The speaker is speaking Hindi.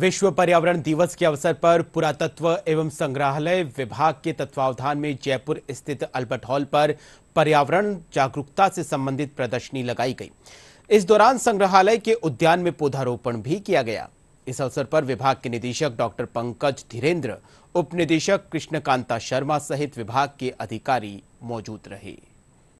विश्व पर्यावरण दिवस के अवसर पर पुरातत्व एवं संग्रहालय विभाग के तत्वावधान में जयपुर स्थित अल्बर्ट हॉल पर पर्यावरण जागरूकता से संबंधित प्रदर्शनी लगाई गई इस दौरान संग्रहालय के उद्यान में पौधारोपण भी किया गया इस अवसर पर विभाग के निदेशक डॉक्टर पंकज धीरेन्द्र उप निदेशक कृष्णकांता शर्मा सहित विभाग के अधिकारी मौजूद रहे